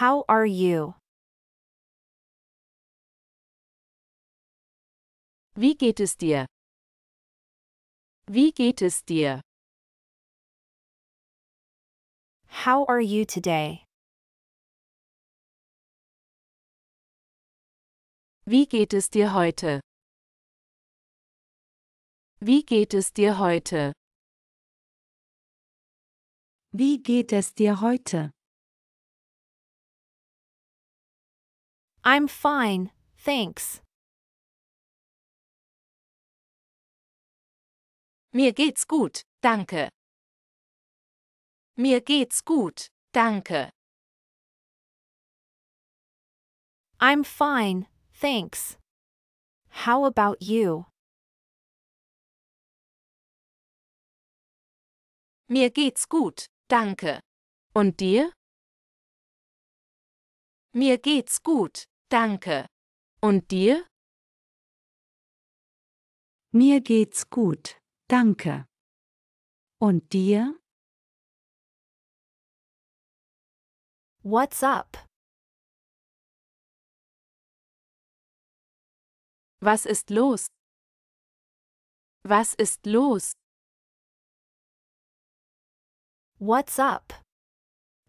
How are you? Wie geht es dir? Wie geht es dir? How are you today? Wie geht es dir heute? Wie geht es dir heute? Wie geht es dir heute? I'm fine, thanks. Mir geht's gut, danke. Mir geht's gut, danke. I'm fine, thanks. How about you? Mir geht's gut, danke. Und dir? Mir geht's gut, Danke. Und dir? Mir geht's gut, danke. Und dir? What's up? Was ist los? Was ist los? What's up?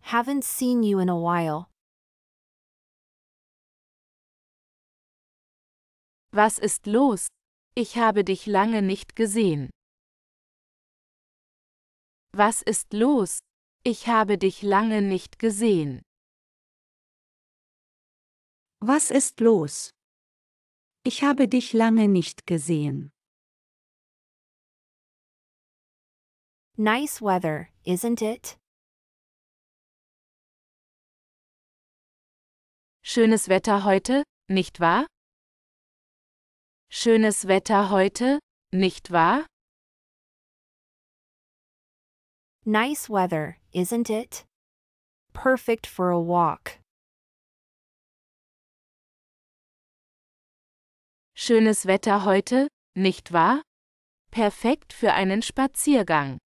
Haven't seen you in a while. Was ist los? Ich habe dich lange nicht gesehen. Was ist los? Ich habe dich lange nicht gesehen. Was ist los? Ich habe dich lange nicht gesehen. Nice weather, isn't it? Schönes Wetter heute, nicht wahr? Schönes Wetter heute, nicht wahr? Nice weather, isn't it? Perfect for a walk. Schönes Wetter heute, nicht wahr? Perfekt für einen Spaziergang.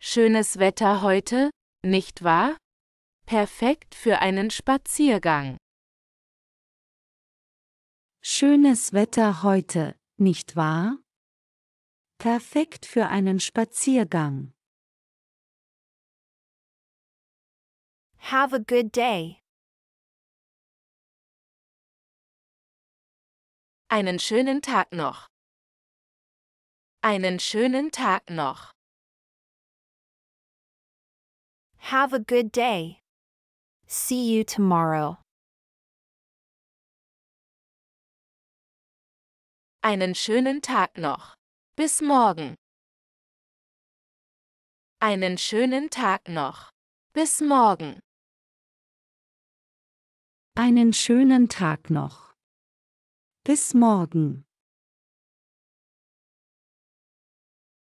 Schönes Wetter heute, nicht wahr? Perfekt für einen Spaziergang. Schönes Wetter heute, nicht wahr? Perfekt für einen Spaziergang. Have a good day. Einen schönen Tag noch. Einen schönen Tag noch. Have a good day. See you tomorrow. Einen schönen Tag noch. Bis morgen. Einen schönen Tag noch. Bis morgen. Einen schönen Tag noch. Bis morgen.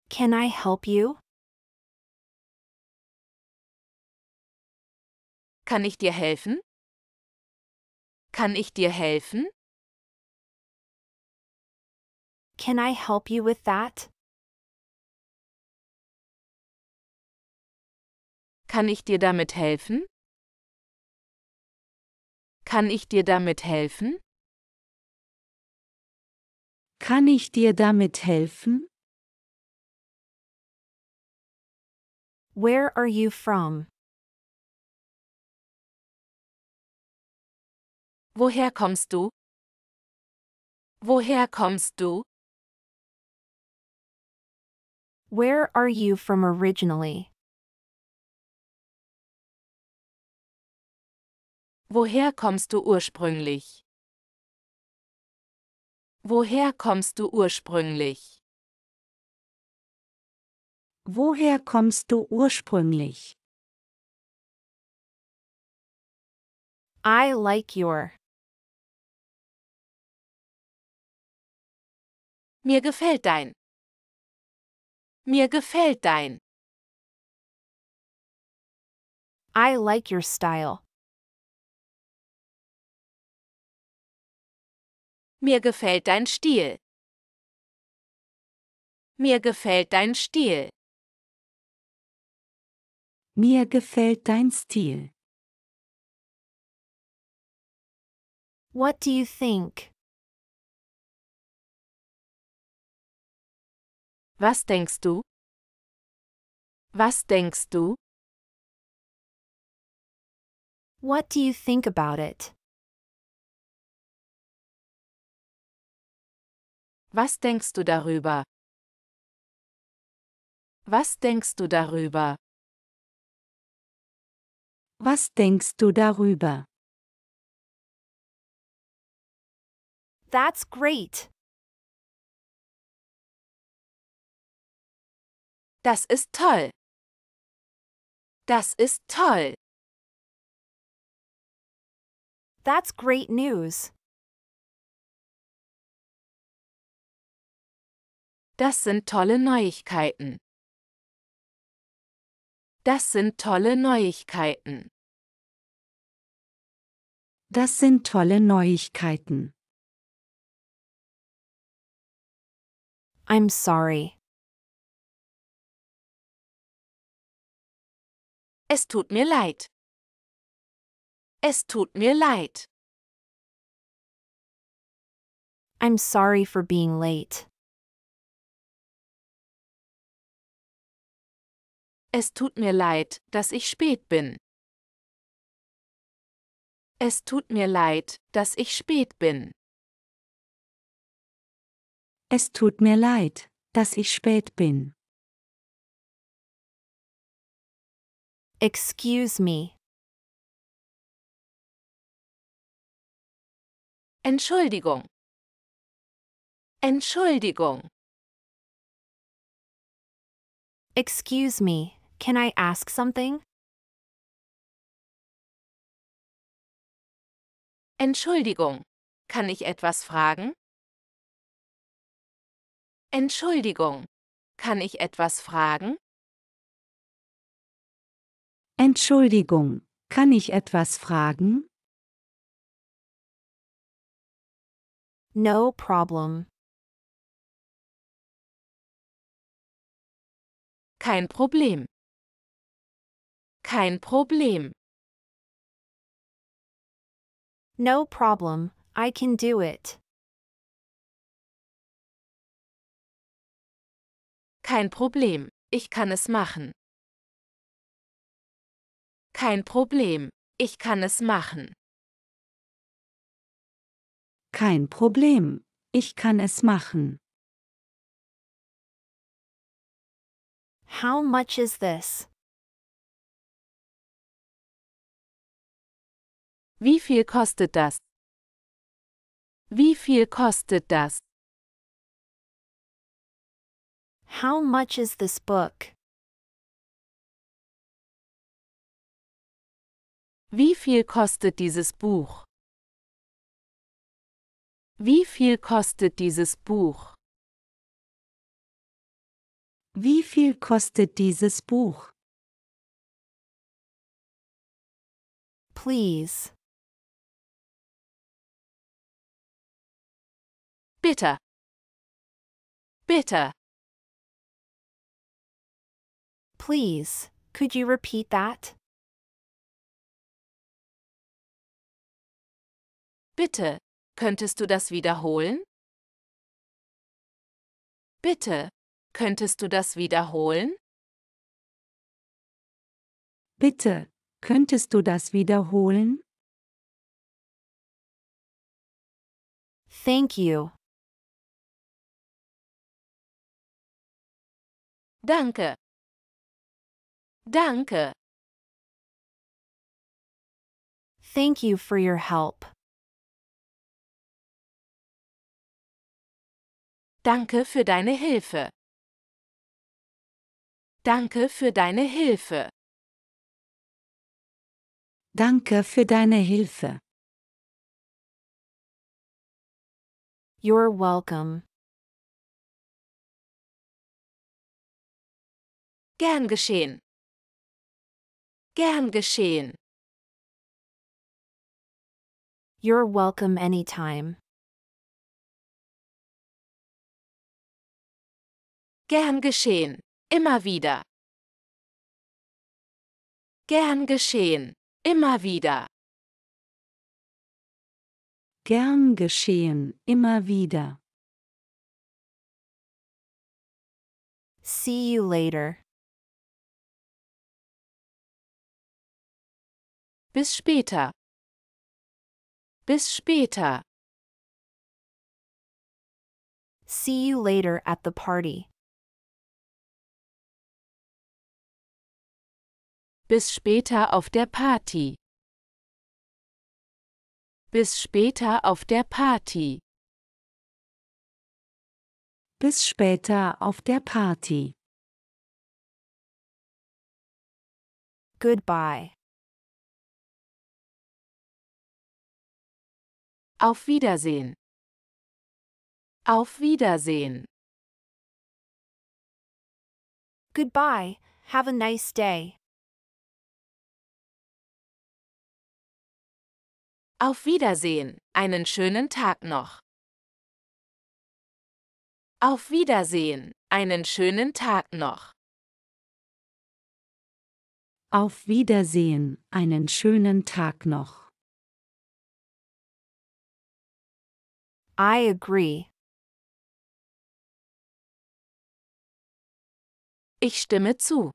Can I help you? Kann ich dir helfen? Kann ich dir helfen? Can I help you with that? Kann ich dir damit helfen? Kann ich dir damit helfen? Kann ich dir damit helfen? Where are you from? Woher kommst du? Woher kommst du? Where are you from originally? Woher kommst du ursprünglich? Woher kommst du ursprünglich? Woher kommst du ursprünglich? I like your. Mir gefällt dein. Mir gefällt dein. I like your style. Mir gefällt dein Stil. Mir gefällt dein Stil. Mir gefällt dein Stil. What do you think? Was denkst du? Was denkst du? What do you think about it? Was denkst du darüber? Was denkst du darüber? Was denkst du darüber? That's great. Das ist toll. Das ist toll. That's great news. Das sind tolle Neuigkeiten. Das sind tolle Neuigkeiten. Das sind tolle Neuigkeiten. I'm sorry. Es tut mir leid. Es tut mir leid. I'm sorry for being late. Es tut mir leid, dass ich spät bin. Es tut mir leid, dass ich spät bin. Es tut mir leid, dass ich spät bin. Excuse me. Entschuldigung. Entschuldigung. Excuse me, can I ask something? Entschuldigung, kann ich etwas fragen? Entschuldigung, kann ich etwas fragen? Entschuldigung, kann ich etwas fragen? No problem. Kein Problem. Kein Problem. No problem, I can do it. Kein Problem, ich kann es machen. Kein Problem, ich kann es machen. Kein Problem, ich kann es machen. How much is this? Wie viel kostet das? Wie viel kostet das? How much is this book? Wie viel kostet dieses Buch? Wie viel kostet dieses Buch? Wie viel kostet dieses Buch? Please. Bitte. Bitte. Please, could you repeat that? Bitte, könntest du das wiederholen? Bitte, könntest du das wiederholen? Bitte, könntest du das wiederholen? Thank you. Danke. Danke. Thank you for your help. Danke für deine Hilfe. Danke für deine Hilfe. Danke für deine Hilfe. You're welcome. Gern geschehen. Gern geschehen. You're welcome anytime. Gern geschehen. Immer wieder. Gern geschehen. Immer wieder. Gern geschehen. Immer wieder. See you later. Bis später. Bis später. See you later at the party. Bis später auf der Party. Bis später auf der Party. Bis später auf der Party. Goodbye. Auf Wiedersehen. Auf Wiedersehen. Goodbye. Have a nice day. Auf Wiedersehen, einen schönen Tag noch. Auf Wiedersehen, einen schönen Tag noch. Auf Wiedersehen, einen schönen Tag noch. I agree. Ich stimme zu.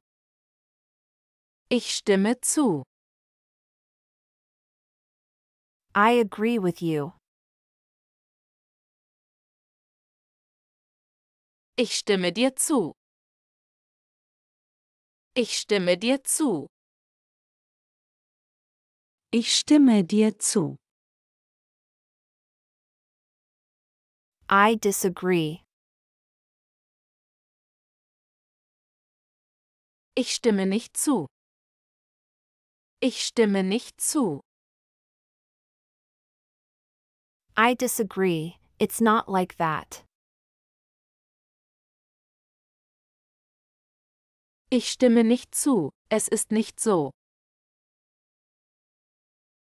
Ich stimme zu. I agree with you. Ich stimme dir zu. Ich stimme dir zu. Ich stimme dir zu. I disagree. Ich stimme nicht zu. Ich stimme nicht zu. I disagree, it's not like that. Ich stimme nicht zu, es ist nicht so.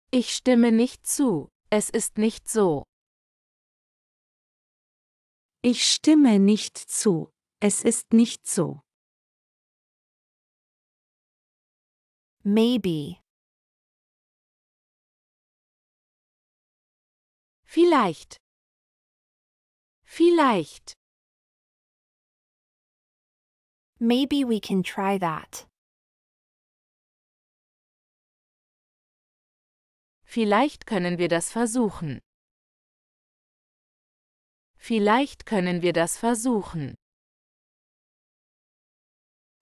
Ich stimme nicht zu, es ist nicht so. Ich stimme nicht zu, es ist nicht so. Maybe. Vielleicht. Vielleicht. Maybe we can try that. Vielleicht können wir das versuchen. Vielleicht können wir das versuchen.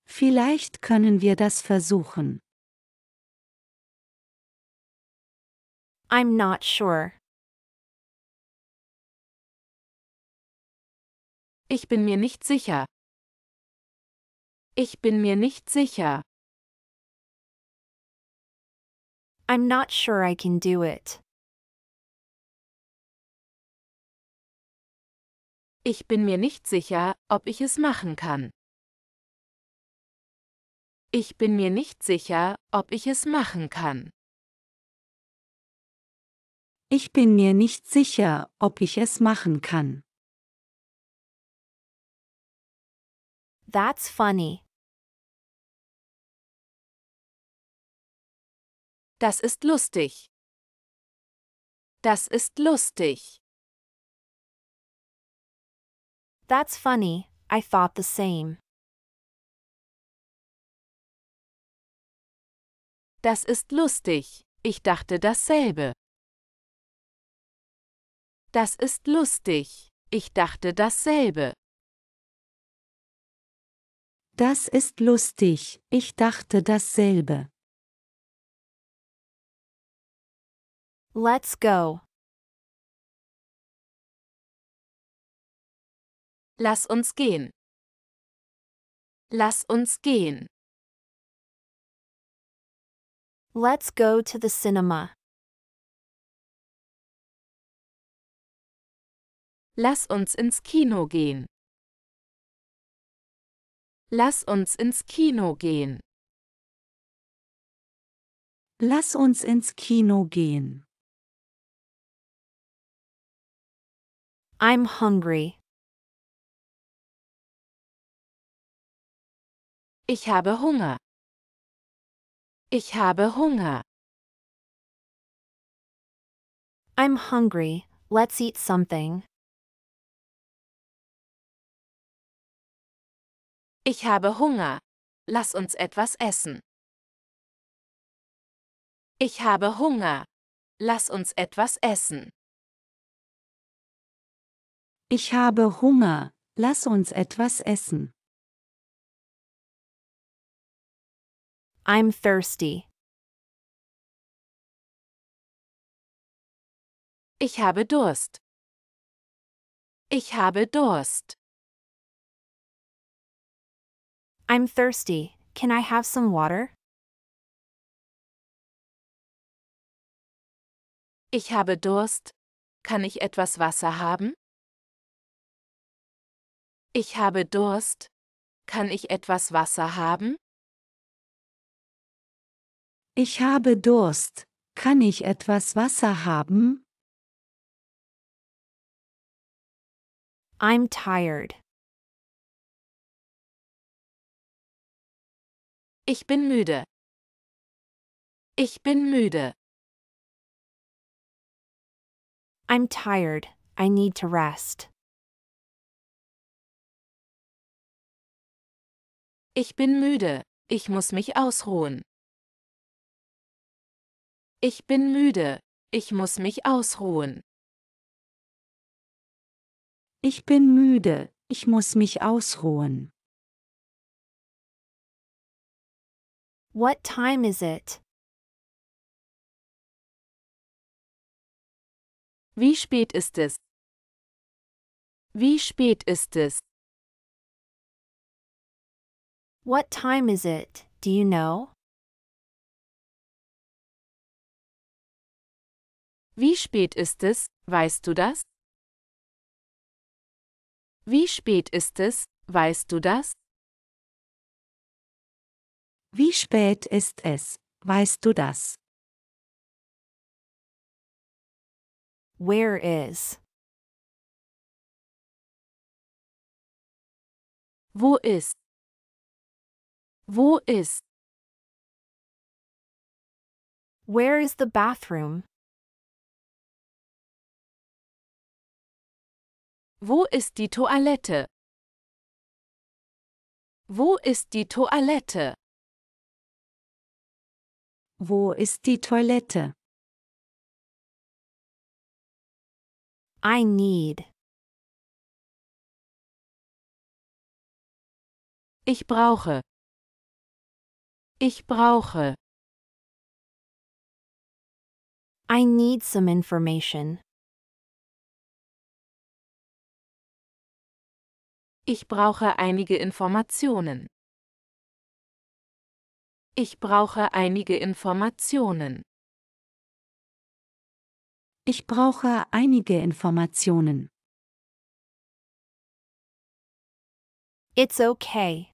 Vielleicht können wir das versuchen. I'm not sure. Ich bin mir nicht sicher. Ich bin mir nicht sicher. I'm not sure I can do it. Ich bin mir nicht sicher, ob ich es machen kann. Ich bin mir nicht sicher, ob ich es machen kann. Ich bin mir nicht sicher, ob ich es machen kann. That's funny. Das ist lustig. Das ist lustig. That's funny, I thought the same. Das ist lustig, ich dachte dasselbe. Das ist lustig, ich dachte dasselbe. Das ist lustig, ich dachte dasselbe. Let's go. Lass uns gehen. Lass uns gehen. Let's go to the cinema. Lass uns ins Kino gehen. Lass uns ins Kino gehen. Lass uns ins Kino gehen. I'm hungry. Ich habe Hunger. Ich habe Hunger. I'm hungry. Let's eat something. Ich habe Hunger. Lass uns etwas essen. Ich habe Hunger. Lass uns etwas essen. Ich habe Hunger. Lass uns etwas essen. I'm thirsty. Ich habe Durst. Ich habe Durst. I'm thirsty, can I have some water? Ich habe Durst, kann ich etwas Wasser haben? Ich habe Durst, kann ich etwas Wasser haben? Ich habe Durst, kann ich etwas Wasser haben? I'm tired. Ich bin müde. Ich bin müde. I'm tired. I need to rest. Ich bin müde. Ich muss mich ausruhen. Ich bin müde. Ich muss mich ausruhen. Ich bin müde. Ich muss mich ausruhen. What time is it? Wie spät ist es? Wie spät ist es? What time is it, do you know? Wie spät ist es, weißt du das? Wie spät ist es, weißt du das? Wie spät ist es? Weißt du das? Where is? Wo ist? Wo ist? Where is the bathroom? Wo ist die Toilette? Wo ist die Toilette? Wo ist die Toilette? I need. Ich brauche. Ich brauche. I need some information. Ich brauche einige Informationen. Ich brauche einige Informationen. Ich brauche einige Informationen. It's okay.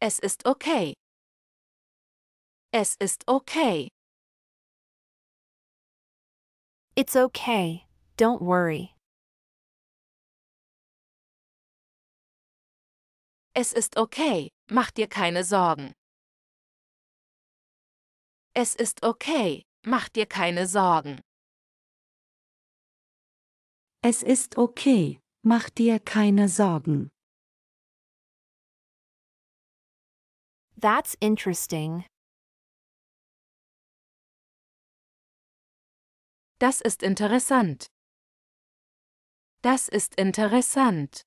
Es ist okay. Es ist okay. It's okay. Don't worry. Es ist okay, mach dir keine Sorgen. Es ist okay, mach dir keine Sorgen. Es ist okay, mach dir keine Sorgen. That's interesting. Das ist interessant. Das ist interessant.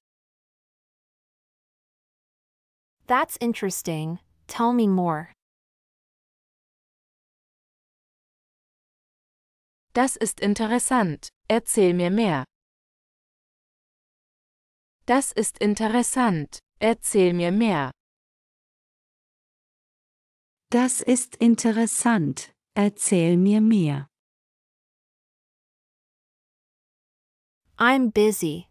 That's interesting, tell me more. Das ist interessant, erzähl mir mehr. Das ist interessant, erzähl mir mehr. Das ist interessant, erzähl mir mehr. I'm busy.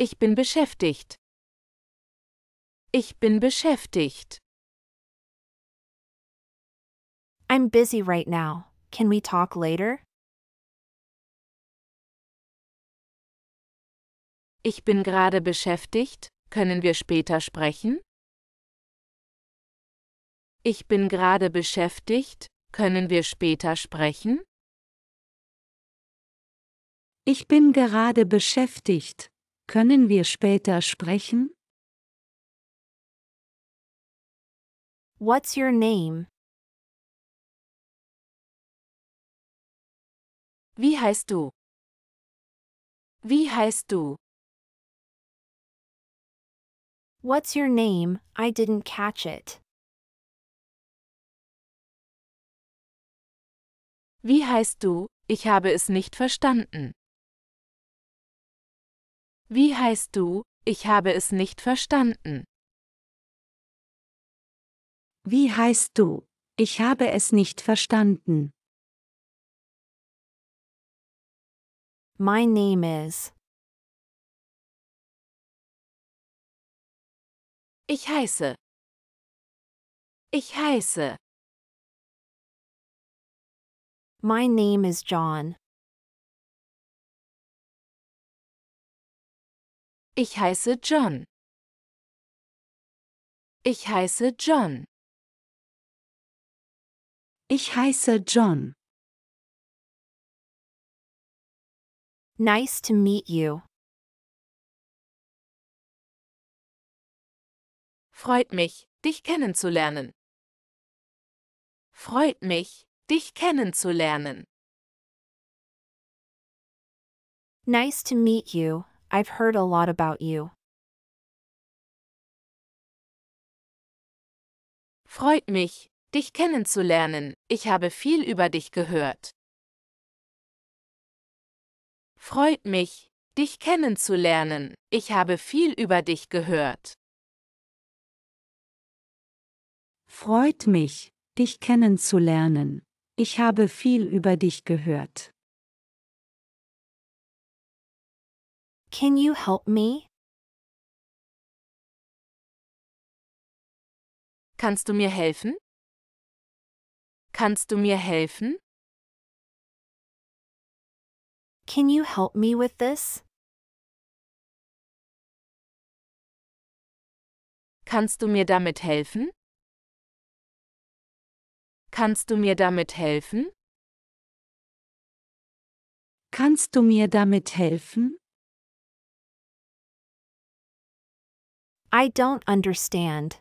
Ich bin beschäftigt. Ich bin beschäftigt. I'm busy right now. Can we talk later? Ich bin gerade beschäftigt. Können wir später sprechen? Ich bin gerade beschäftigt. Können wir später sprechen? Ich bin gerade beschäftigt. Können wir später sprechen? What's your name? Wie heißt du? Wie heißt du? What's your name? I didn't catch it. Wie heißt du? Ich habe es nicht verstanden. Wie heißt du? Ich habe es nicht verstanden. Wie heißt du? Ich habe es nicht verstanden. My name is. Ich heiße. Ich heiße. My name is John. Ich heiße John. Ich heiße John. Ich heiße John. Nice to meet you. Freut mich, dich kennenzulernen. Freut mich, dich kennenzulernen. Nice to meet you. I've heard a lot about you. Freut mich, dich kennenzulernen. Ich habe viel über dich gehört. Freut mich, dich kennenzulernen. Ich habe viel über dich gehört. Freut mich, dich kennenzulernen. Ich habe viel über dich gehört. Can you help me? Kannst du mir helfen? Kannst du mir helfen? Can you help me with this? Kannst du mir damit helfen? Kannst du mir damit helfen? Kannst du mir damit helfen? I don't understand.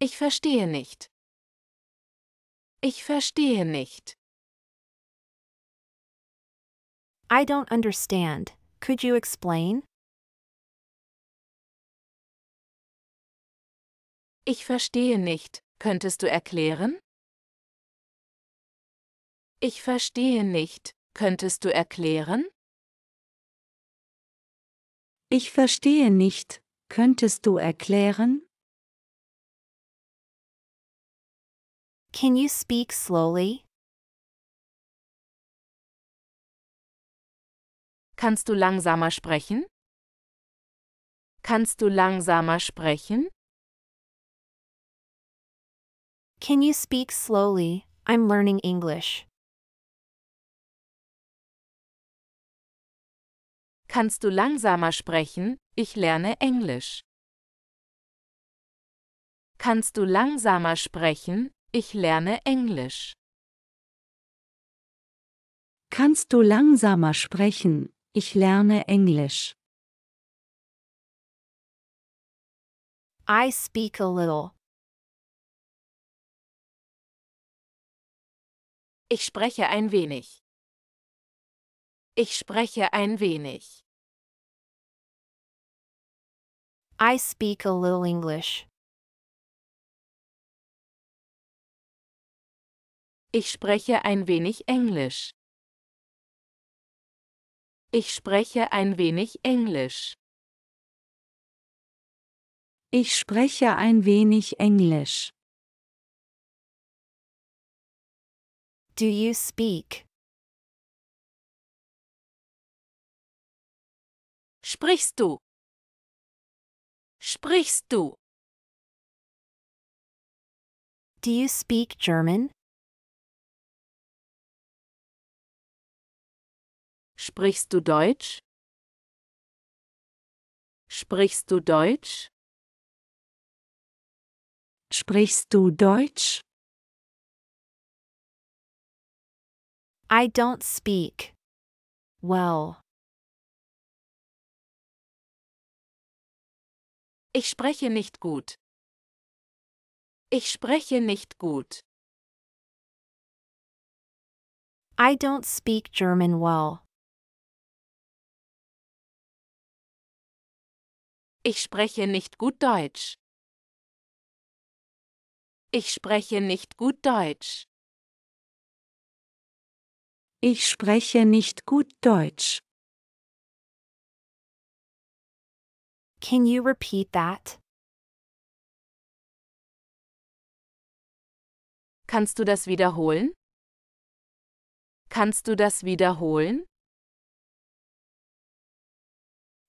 Ich verstehe nicht. Ich verstehe nicht. I don't understand. Could you explain? Ich verstehe nicht. Könntest du erklären? Ich verstehe nicht. Könntest du erklären? Ich verstehe nicht, könntest du erklären? Can you speak slowly? Kannst du langsamer sprechen? Kannst du langsamer sprechen? Can you speak slowly? I'm learning English. Kannst du langsamer sprechen? Ich lerne Englisch. Kannst du langsamer sprechen? Ich lerne Englisch. Kannst du langsamer sprechen? Ich lerne Englisch. I speak a little. Ich spreche ein wenig. Ich spreche ein wenig. I speak a little English. Ich spreche ein wenig Englisch. Ich spreche ein wenig Englisch. Ich spreche ein wenig Englisch. Do you speak? Sprichst du? sprichst du? Do you speak German? Sprichst du Deutsch? Sprichst du Deutsch? Sprichst du Deutsch? I don't speak. Well. Ich spreche nicht gut. Ich spreche nicht gut. I don't speak German well. Ich spreche nicht gut Deutsch. Ich spreche nicht gut Deutsch. Ich spreche nicht gut Deutsch. Can you repeat that? Kannst du das wiederholen? Kannst du das wiederholen?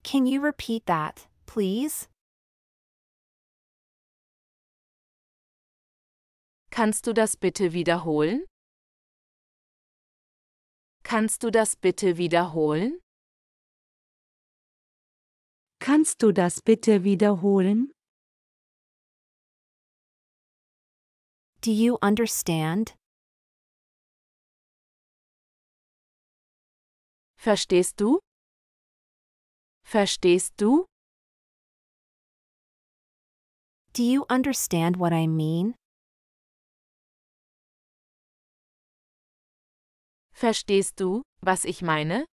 Can you repeat that, please? Kannst du das bitte wiederholen? Kannst du das bitte wiederholen? Kannst du das bitte wiederholen? Do you understand? Verstehst du? Verstehst du? Do you understand what I mean? Verstehst du, was ich meine?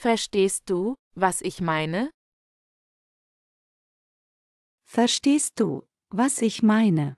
Verstehst du, was ich meine? Verstehst du, was ich meine?